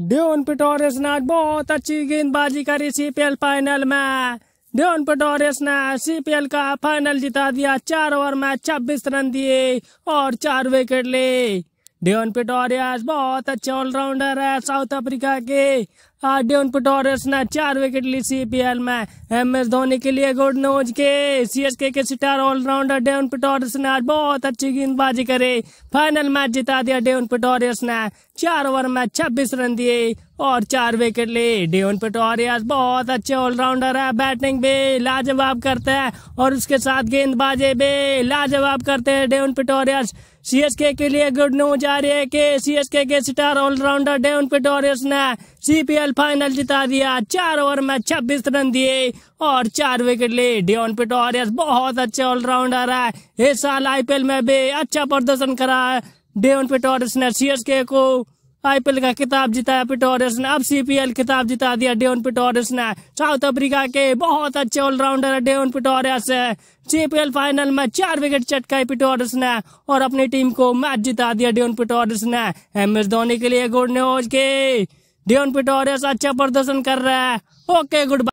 ड्योन पिटोरेस ने आज बहुत अच्छी गेंदबाजी करी सीपीएल फाइनल में ड्यून पिटोरेस ने सीपीएल का फाइनल जिता दिया चार ओवर में छब्बीस रन दिए और चार विकेट लिए डेवन पिटोरियस बहुत अच्छे ऑलराउंडर है साउथ अफ्रीका के आज डेवन पिटोरियस ने चार विकेट ली सीपीएल में एम एस धोनी के लिए गुड न्यूज के सीएसके के स्टार ऑलराउंडर डेवन पिटोरियस ने आज बहुत अच्छी गेंदबाजी करी फाइनल मैच जिता दिया डेवन पिटोरियस ने चार ओवर में छब्बीस रन दिए और चार विकेट ली डेवन पिटोरियस बहुत अच्छे ऑलराउंडर है बैटिंग भी लाजवाब करते हैं और उसके साथ गेंदबाजी भी लाजवाब करते हैं डेवन पिटोरियस सीएसके के लिए गुड न्यूज आ रही है कि सीएसके के स्टार ऑलराउंडर डेवन पिटोरियस ने सीपीएल फाइनल जिता दिया चार ओवर में छब्बीस रन दिए और चार विकेट लिए डेवन पिटोरियस बहुत अच्छे ऑलराउंडर है इस साल आईपीएल में भी अच्छा प्रदर्शन करा है डेवन पिटोरियस ने सीएसके को आईपीएल का खिताब जिताया पिटोरियस ने अब सीपीएल खिताब जिता दिया डेवन पिटोरियस ने साउथ अफ्रीका के बहुत अच्छे ऑलराउंडर है डेवन पिटोरियस सीपीएल फाइनल में चार विकेट चटकाई पिटोरियस ने और अपनी टीम को मैच जिता दिया डेवन पिटोरियस ने एम एस धोनी के लिए गुड न्यूज की डेवन पिटोरियस अच्छा प्रदर्शन कर रहे हैं ओके गुड